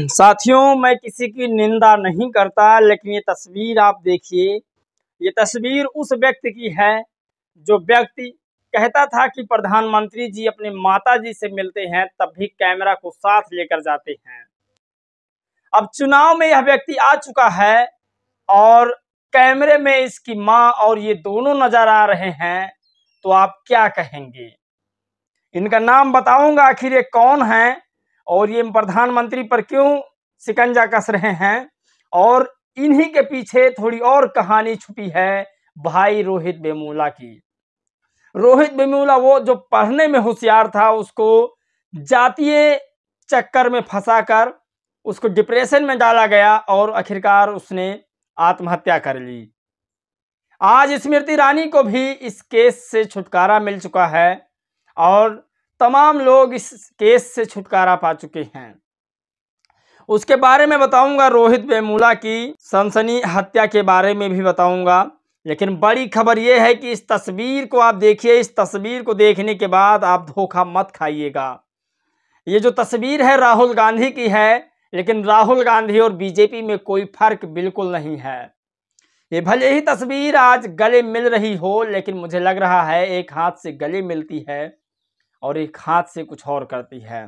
साथियों मैं किसी की निंदा नहीं करता लेकिन ये तस्वीर आप देखिए ये तस्वीर उस व्यक्ति की है जो व्यक्ति कहता था कि प्रधानमंत्री जी अपने माता जी से मिलते हैं तब भी कैमरा को साथ लेकर जाते हैं अब चुनाव में यह व्यक्ति आ चुका है और कैमरे में इसकी माँ और ये दोनों नजर आ रहे हैं तो आप क्या कहेंगे इनका नाम बताऊंगा आखिर ये कौन है और ये प्रधानमंत्री पर क्यों सिकंजा कस रहे हैं और इन्हीं के पीछे थोड़ी और कहानी छुपी है भाई रोहित बेमूला की रोहित बेमूला वो जो पढ़ने में होशियार था उसको जातीय चक्कर में फंसाकर उसको डिप्रेशन में डाला गया और आखिरकार उसने आत्महत्या कर ली आज स्मृति ईरानी को भी इस केस से छुटकारा मिल चुका है और तमाम लोग इस केस से छुटकारा पा चुके हैं उसके बारे में बताऊंगा रोहित बेमूला की सनसनी हत्या के बारे में भी बताऊंगा लेकिन बड़ी खबर यह है कि इस तस्वीर को आप देखिए इस तस्वीर को देखने के बाद आप धोखा मत खाइएगा ये जो तस्वीर है राहुल गांधी की है लेकिन राहुल गांधी और बीजेपी में कोई फर्क बिल्कुल नहीं है ये भले ही तस्वीर आज गले मिल रही हो लेकिन मुझे लग रहा है एक हाथ से गले मिलती है और एक हाथ से कुछ और करती है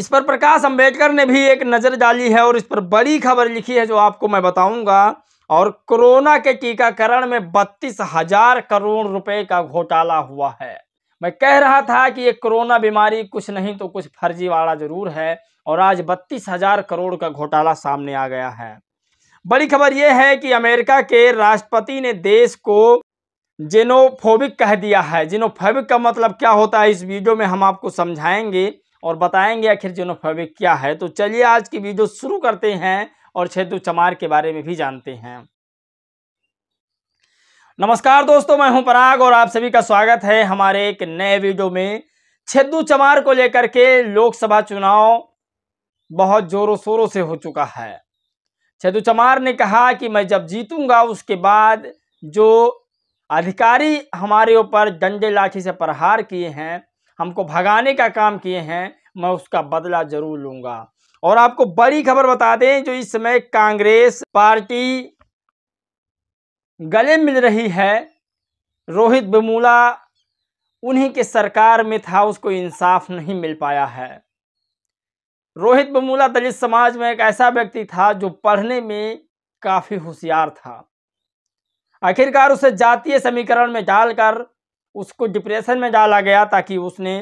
इस पर प्रकाश अंबेडकर ने भी एक नज़र डाली है और इस पर बड़ी खबर लिखी है जो आपको मैं बताऊंगा और कोरोना के टीकाकरण में बत्तीस हजार करोड़ रुपए का घोटाला हुआ है मैं कह रहा था कि ये कोरोना बीमारी कुछ नहीं तो कुछ फर्जीवाड़ा जरूर है और आज बत्तीस हजार करोड़ का घोटाला सामने आ गया है बड़ी खबर यह है कि अमेरिका के राष्ट्रपति ने देश को जेनोफोबिक कह दिया है जेनोफोबिक का मतलब क्या होता है इस वीडियो में हम आपको समझाएंगे और बताएंगे आखिर जेनोफोबिक क्या है तो चलिए आज की वीडियो शुरू करते हैं और छेदु चमार के बारे में भी जानते हैं नमस्कार दोस्तों मैं हूं पराग और आप सभी का स्वागत है हमारे एक नए वीडियो में छेदू चमार को लेकर के लोकसभा चुनाव बहुत जोरों शोरों से हो चुका है छेदु चमार ने कहा कि मैं जब जीतूंगा उसके बाद जो अधिकारी हमारे ऊपर डंडे लाठी से प्रहार किए हैं हमको भगाने का काम किए हैं मैं उसका बदला जरूर लूंगा और आपको बड़ी खबर बता दें जो इस समय कांग्रेस पार्टी गले मिल रही है रोहित बमूला उन्हीं के सरकार में था उसको इंसाफ नहीं मिल पाया है रोहित बमूला दलित समाज में एक ऐसा व्यक्ति था जो पढ़ने में काफ़ी होशियार था आखिरकार उसे जातीय समीकरण में डालकर उसको डिप्रेशन में डाला गया ताकि उसने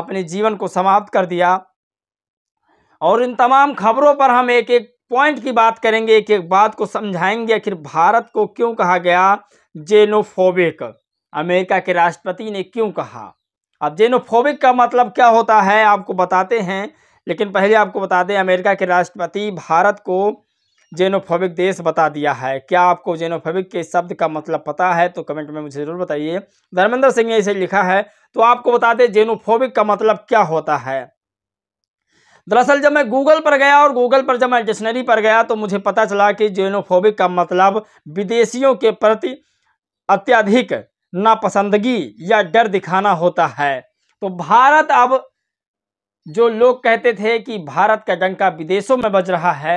अपने जीवन को समाप्त कर दिया और इन तमाम खबरों पर हम एक एक पॉइंट की बात करेंगे एक एक बात को समझाएंगे आखिर भारत को क्यों कहा गया जेनोफोबिक अमेरिका के राष्ट्रपति ने क्यों कहा अब जेनोफोबिक का मतलब क्या होता है आपको बताते हैं लेकिन पहले आपको बता दें अमेरिका के राष्ट्रपति भारत को जेनोफोबिक देश बता दिया है क्या आपको जेनोफोबिक के शब्द का मतलब पता है तो कमेंट में मुझे ज़रूर बताइए धर्मेंद्र सिंह ने इसे लिखा है तो आपको बता दें जेनोफोबिक का मतलब क्या होता है दरअसल जब मैं गूगल पर गया और गूगल पर जब मैं डिक्शनरी पर गया तो मुझे पता चला कि जेनोफोबिक का मतलब विदेशियों के प्रति अत्यधिक नापसंदगी या डर दिखाना होता है तो भारत अब जो लोग कहते थे कि भारत का डंका विदेशों में बज रहा है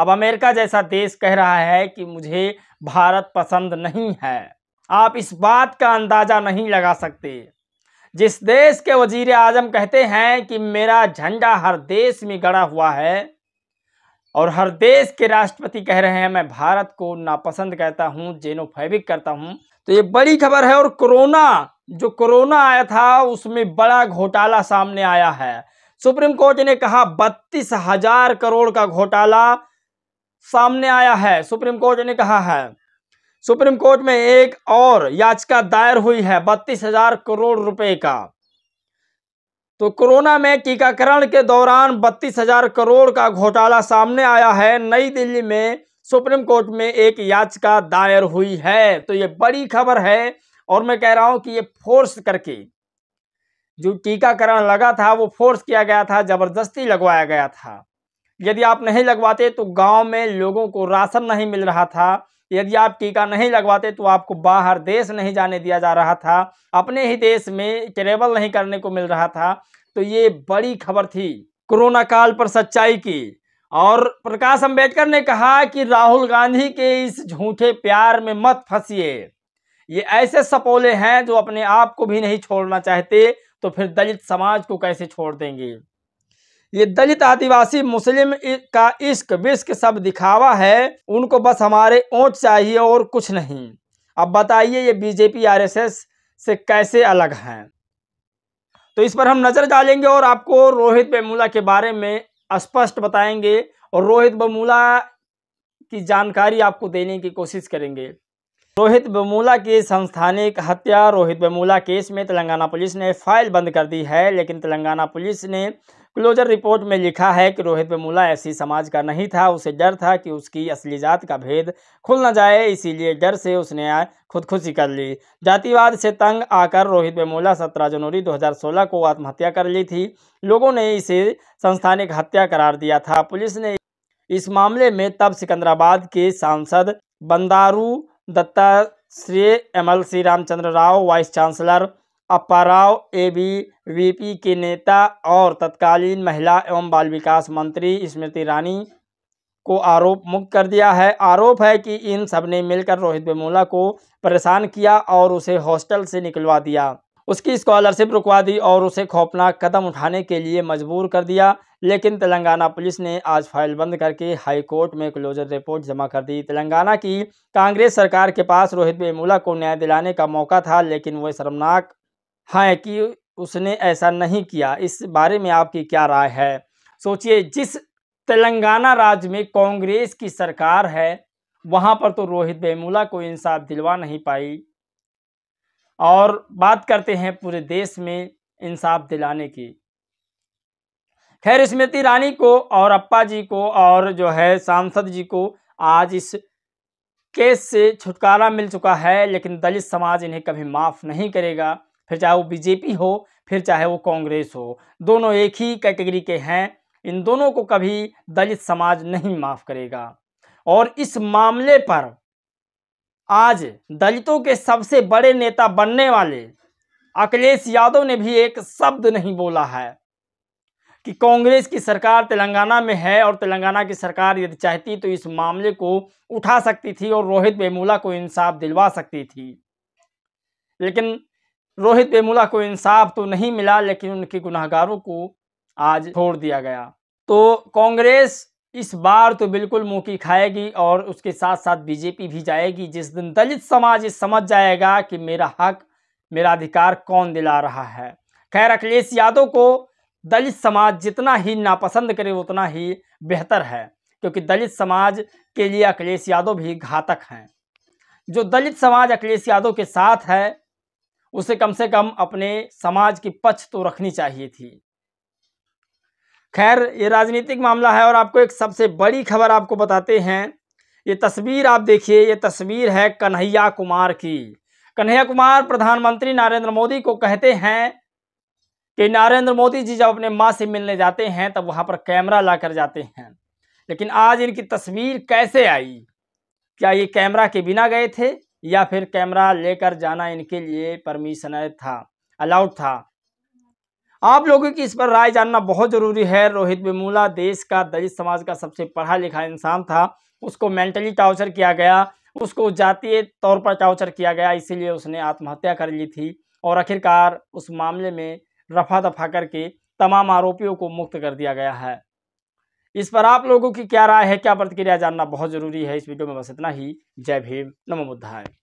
अब अमेरिका जैसा देश कह रहा है कि मुझे भारत पसंद नहीं है आप इस बात का अंदाज़ा नहीं लगा सकते जिस देश के वजीर आजम कहते हैं कि मेरा झंडा हर देश में गड़ा हुआ है और हर देश के राष्ट्रपति कह रहे हैं मैं भारत को नापसंद कहता हूँ जेनोफेबिक करता हूं तो ये बड़ी खबर है और कोरोना जो कोरोना आया था उसमें बड़ा घोटाला सामने आया है सुप्रीम कोर्ट ने कहा बत्तीस हजार करोड़ का घोटाला सामने आया है सुप्रीम कोर्ट ने कहा है सुप्रीम कोर्ट में एक और याचिका दायर हुई है बत्तीस हजार करोड़ रुपए का तो कोरोना में टीकाकरण के दौरान बत्तीस हजार करोड़ का घोटाला सामने आया है नई दिल्ली में सुप्रीम कोर्ट में एक याचिका दायर हुई है तो ये बड़ी खबर है और मैं कह रहा हूं कि ये फोर्स करके जो टीकाकरण लगा था वो फोर्स किया गया था जबरदस्ती लगवाया गया था यदि आप नहीं लगवाते तो गांव में लोगों को राशन नहीं मिल रहा था यदि आप टीका नहीं लगवाते तो आपको बाहर देश नहीं जाने दिया जा रहा था अपने ही देश में ट्रेवल नहीं करने को मिल रहा था तो ये बड़ी खबर थी कोरोना काल पर सच्चाई की और प्रकाश अंबेडकर ने कहा कि राहुल गांधी के इस झूठे प्यार में मत फंसिए ये ऐसे सपोले हैं जो अपने आप को भी नहीं छोड़ना चाहते तो फिर दलित समाज को कैसे छोड़ देंगे ये दलित आदिवासी मुस्लिम का इश्क विश्क सब दिखावा है उनको बस हमारे ओट चाहिए और कुछ नहीं अब बताइए ये बीजेपी आरएसएस से कैसे अलग हैं तो इस पर हम नज़र डालेंगे और आपको रोहित बेमूला के बारे में स्पष्ट बताएंगे और रोहित बमूला की जानकारी आपको देने की कोशिश करेंगे रोहित बमूला के संस्थानिक हत्या रोहित बेमूला केस में तेलंगाना पुलिस ने फाइल बंद कर दी है लेकिन तेलंगाना पुलिस ने क्लोजर रिपोर्ट में लिखा है कि रोहित बेमूला ऐसी समाज का नहीं था उसे डर था कि उसकी असली जात का भेद खुल ना जाए इसीलिए डर से उसने खुदकुशी कर ली जातिवाद से तंग आकर रोहित बेमूला 17 जनवरी 2016 को आत्महत्या कर ली थी लोगों ने इसे संस्थानिक हत्या करार दिया था पुलिस ने इस मामले में तब सिकंदराबाद के सांसद Bandaru Dattatreya M L Shri Ramachandra Rao vice chancellor V P के नेता और तत्कालीन महिला एवं बाल विकास मंत्री स्मृति ईरानी को आरोप मुक्त कर दिया है आरोप है कि इन सब ने मिलकर रोहित बेमूला को परेशान किया और उसे हॉस्टल से निकलवा दिया उसकी स्कॉलरशिप रुकवा दी और उसे खौफनाक कदम उठाने के लिए मजबूर कर दिया लेकिन तेलंगाना पुलिस ने आज फाइल बंद करके हाई कोर्ट में क्लोजर रिपोर्ट जमा कर दी तेलंगाना की कांग्रेस सरकार के पास रोहित बेमूला को न्याय दिलाने का मौका था लेकिन वह शर्मनाक हैं कि उसने ऐसा नहीं किया इस बारे में आपकी क्या राय है सोचिए जिस तेलंगाना राज्य में कांग्रेस की सरकार है वहाँ पर तो रोहित बेमूला को इंसाफ दिलवा नहीं पाई और बात करते हैं पूरे देश में इंसाफ दिलाने की खैर स्मृति रानी को और अप्पा जी को और जो है सांसद जी को आज इस केस से छुटकारा मिल चुका है लेकिन दलित समाज इन्हें कभी माफ़ नहीं करेगा फिर चाहे वो बीजेपी हो फिर चाहे वो कांग्रेस हो दोनों एक ही कैटेगरी के हैं इन दोनों को कभी दलित समाज नहीं माफ करेगा और इस मामले पर आज दलितों के सबसे बड़े नेता बनने वाले अखिलेश यादव ने भी एक शब्द नहीं बोला है कि कांग्रेस की सरकार तेलंगाना में है और तेलंगाना की सरकार यदि चाहती तो इस मामले को उठा सकती थी और रोहित बेमूला को इंसाफ दिलवा सकती थी लेकिन रोहित बेमूला को इंसाफ तो नहीं मिला लेकिन उनके गुनाहगारों को आज छोड़ दिया गया तो कांग्रेस इस बार तो बिल्कुल मुँह खाएगी और उसके साथ साथ बीजेपी भी जाएगी जिस दिन दलित समाज ये समझ जाएगा कि मेरा हक मेरा अधिकार कौन दिला रहा है खैर अखिलेश यादव को दलित समाज जितना ही नापसंद करे उतना ही बेहतर है क्योंकि दलित समाज के लिए अखिलेश यादव भी घातक हैं जो दलित समाज अखिलेश यादव के साथ है उसे कम से कम अपने समाज की पक्ष तो रखनी चाहिए थी खैर ये राजनीतिक मामला है और आपको एक सबसे बड़ी खबर आपको बताते हैं ये तस्वीर आप देखिए ये तस्वीर है कन्हैया कुमार की कन्हैया कुमार प्रधानमंत्री नरेंद्र मोदी को कहते हैं कि नरेंद्र मोदी जी जब अपने माँ से मिलने जाते हैं तब वहाँ पर कैमरा ला कर जाते हैं लेकिन आज इनकी तस्वीर कैसे आई क्या ये कैमरा के बिना गए थे या फिर कैमरा लेकर जाना इनके लिए परमिशन था अलाउड था आप लोगों की इस पर राय जानना बहुत ज़रूरी है रोहित बेमूला देश का दलित समाज का सबसे पढ़ा लिखा इंसान था उसको मेंटली टॉर्चर किया गया उसको जातीय तौर पर टॉर्चर किया गया इसीलिए उसने आत्महत्या कर ली थी और आखिरकार उस मामले में रफा दफा करके तमाम आरोपियों को मुक्त कर दिया गया है इस पर आप लोगों की क्या राय है क्या प्रतिक्रिया जानना बहुत जरूरी है इस वीडियो में बस इतना ही जय भीम नमो बुद्धाय